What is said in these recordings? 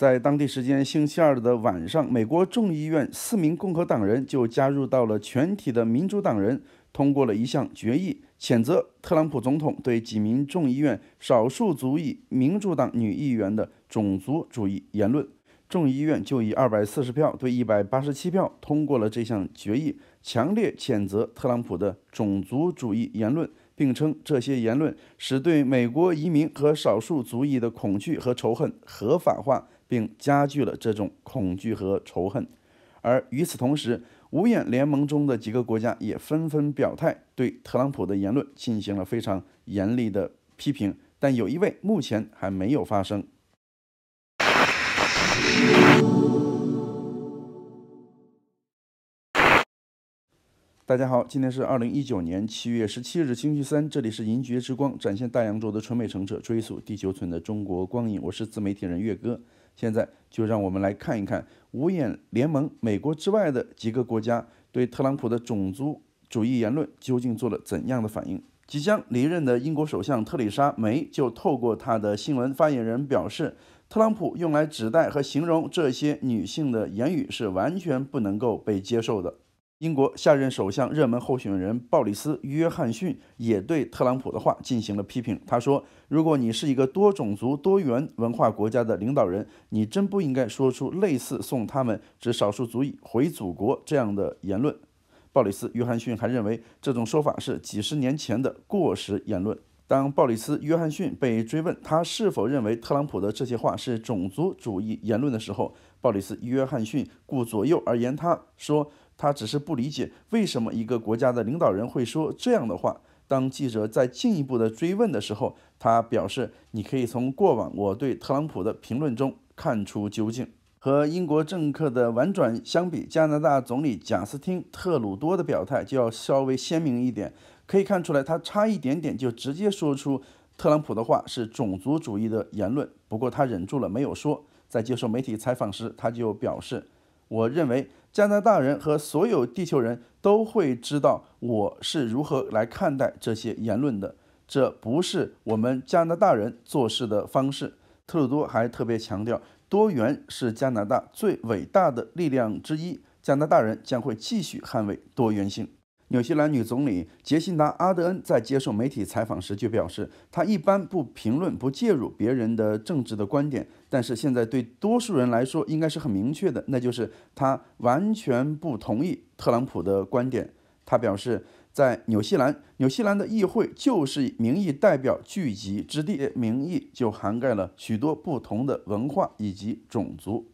在当地时间星期二的晚上，美国众议院四名共和党人就加入到了全体的民主党人，通过了一项决议，谴责特朗普总统对几名众议院少数族裔民主党女议员的种族主义言论。众议院就以二百四十票对一百八十七票通过了这项决议，强烈谴责特朗普的种族主义言论。并称这些言论使对美国移民和少数族裔的恐惧和仇恨合法化，并加剧了这种恐惧和仇恨。而与此同时，五眼联盟中的几个国家也纷纷表态，对特朗普的言论进行了非常严厉的批评。但有一位目前还没有发声。大家好，今天是二零一九年七月十七日，星期三。这里是银爵之光，展现大洋洲的纯美澄澈，追溯地球村的中国光影。我是自媒体人岳哥。现在就让我们来看一看五眼联盟美国之外的几个国家对特朗普的种族主义言论究竟做了怎样的反应。即将离任的英国首相特里莎梅就透过她的新闻发言人表示，特朗普用来指代和形容这些女性的言语是完全不能够被接受的。英国下任首相热门候选人鲍里斯·约翰逊也对特朗普的话进行了批评。他说：“如果你是一个多种族多元文化国家的领导人，你真不应该说出类似送他们指少数族裔回祖国这样的言论。”鲍里斯·约翰逊还认为这种说法是几十年前的过时言论。当鲍里斯·约翰逊被追问他是否认为特朗普的这些话是种族主义言论的时候，鲍里斯·约翰逊顾左右而言他，说。他只是不理解为什么一个国家的领导人会说这样的话。当记者在进一步的追问的时候，他表示：“你可以从过往我对特朗普的评论中看出究竟。”和英国政客的婉转相比，加拿大总理贾斯汀·特鲁多的表态就要稍微鲜明一点。可以看出来，他差一点点就直接说出特朗普的话是种族主义的言论，不过他忍住了没有说。在接受媒体采访时，他就表示：“我认为。”加拿大人和所有地球人都会知道我是如何来看待这些言论的。这不是我们加拿大人做事的方式。特鲁多还特别强调，多元是加拿大最伟大的力量之一。加拿大人将会继续捍卫多元性。纽西兰女总理杰辛达·阿德恩在接受媒体采访时就表示，她一般不评论、不介入别人的政治的观点。但是现在对多数人来说，应该是很明确的，那就是她完全不同意特朗普的观点。她表示，在纽西兰，纽西兰的议会就是名义代表聚集之地，名义就涵盖了许多不同的文化以及种族。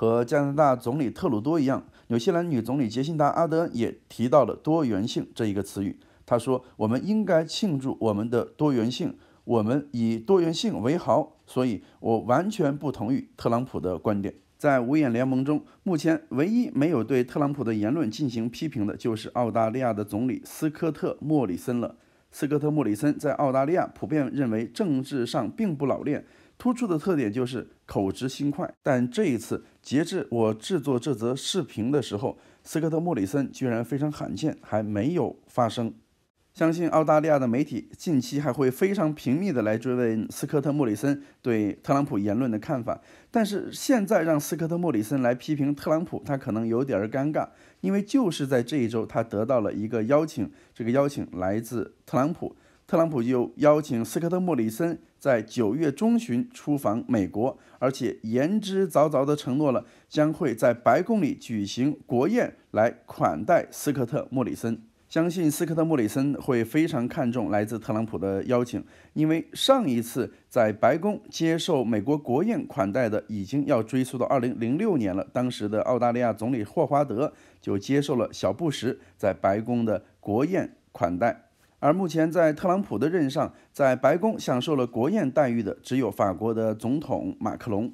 和加拿大总理特鲁多一样，纽西兰女总理杰辛达·阿德恩也提到了“多元性”这一个词语。她说：“我们应该庆祝我们的多元性，我们以多元性为豪。”所以，我完全不同意特朗普的观点。在五眼联盟中，目前唯一没有对特朗普的言论进行批评的就是澳大利亚的总理斯科特·莫里森了。斯科特·莫里森在澳大利亚普遍认为政治上并不老练。突出的特点就是口直心快，但这一次，截至我制作这则视频的时候，斯科特·莫里森居然非常罕见，还没有发声。相信澳大利亚的媒体近期还会非常频密的来追问斯科特·莫里森对特朗普言论的看法。但是现在让斯科特·莫里森来批评特朗普，他可能有点儿尴尬，因为就是在这一周，他得到了一个邀请，这个邀请来自特朗普。特朗普又邀请斯科特·莫里森在九月中旬出访美国，而且言之凿凿地承诺了将会在白宫里举行国宴来款待斯科特·莫里森。相信斯科特·莫里森会非常看重来自特朗普的邀请，因为上一次在白宫接受美国国宴款待的，已经要追溯到二零零六年了。当时的澳大利亚总理霍华德就接受了小布什在白宫的国宴款待。而目前在特朗普的任上，在白宫享受了国宴待遇的只有法国的总统马克龙，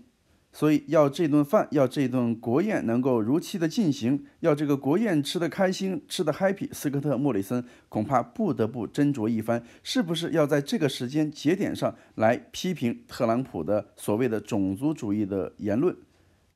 所以要这顿饭，要这顿国宴能够如期的进行，要这个国宴吃得开心，吃得 happy，斯科特·莫里森恐怕不得不斟酌一番，是不是要在这个时间节点上来批评特朗普的所谓的种族主义的言论。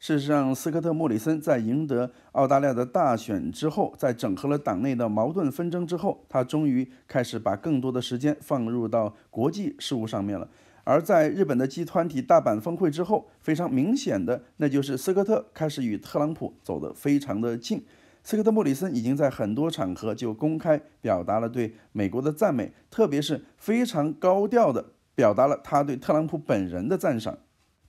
事实上，斯科特·莫里森在赢得澳大利亚的大选之后，在整合了党内的矛盾纷争之后，他终于开始把更多的时间放入到国际事务上面了。而在日本的集团体大阪峰会之后，非常明显的，那就是斯科特开始与特朗普走得非常的近。斯科特·莫里森已经在很多场合就公开表达了对美国的赞美，特别是非常高调的表达了他对特朗普本人的赞赏。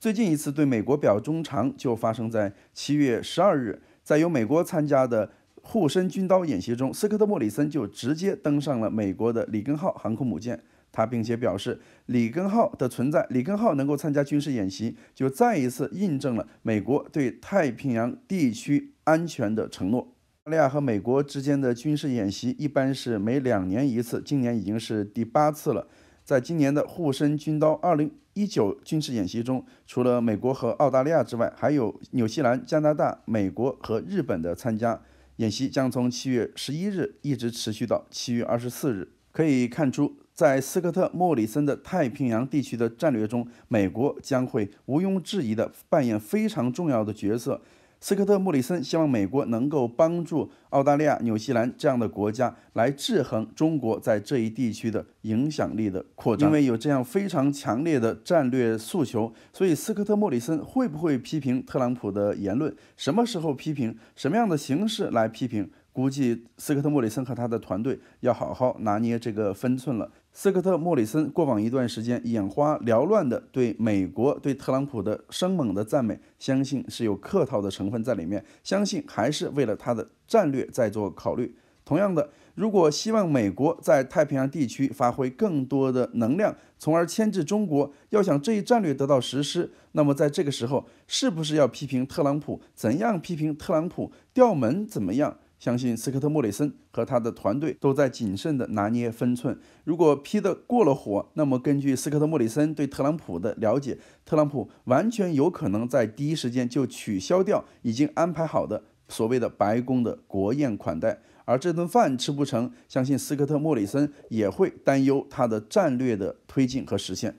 最近一次对美国表忠诚就发生在七月十二日，在由美国参加的护身军刀演习中，斯科特·莫里森就直接登上了美国的里根号航空母舰。他并且表示，里根号的存在，里根号能够参加军事演习，就再一次印证了美国对太平洋地区安全的承诺。澳大利亚和美国之间的军事演习一般是每两年一次，今年已经是第八次了。在今年的护身军刀二零。一九军事演习中，除了美国和澳大利亚之外，还有纽西兰、加拿大、美国和日本的参加。演习将从七月十一日一直持续到七月二十四日。可以看出，在斯科特·莫里森的太平洋地区的战略中，美国将会毋庸置疑地扮演非常重要的角色。斯科特·莫里森希望美国能够帮助澳大利亚、纽西兰这样的国家来制衡中国在这一地区的影响力的扩张，因为有这样非常强烈的战略诉求，所以斯科特·莫里森会不会批评特朗普的言论？什么时候批评？什么样的形式来批评？估计斯科特·莫里森和他的团队要好好拿捏这个分寸了。斯科特·莫里森过往一段时间眼花缭乱的对美国、对特朗普的生猛的赞美，相信是有客套的成分在里面，相信还是为了他的战略在做考虑。同样的，如果希望美国在太平洋地区发挥更多的能量，从而牵制中国，要想这一战略得到实施，那么在这个时候是不是要批评特朗普？怎样批评特朗普？调门怎么样？相信斯科特·莫里森和他的团队都在谨慎地拿捏分寸。如果批得过了火，那么根据斯科特·莫里森对特朗普的了解，特朗普完全有可能在第一时间就取消掉已经安排好的所谓的白宫的国宴款待。而这顿饭吃不成，相信斯科特·莫里森也会担忧他的战略的推进和实现。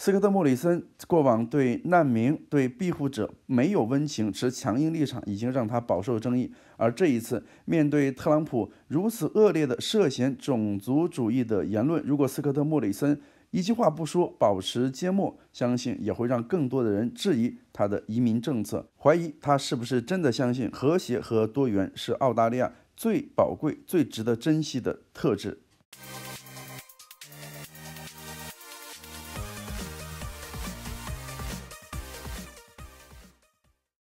斯科特·莫里森过往对难民、对庇护者没有温情，持强硬立场，已经让他饱受争议。而这一次，面对特朗普如此恶劣的涉嫌种族主义的言论，如果斯科特·莫里森一句话不说，保持缄默，相信也会让更多的人质疑他的移民政策，怀疑他是不是真的相信和谐和多元是澳大利亚最宝贵、最值得珍惜的特质。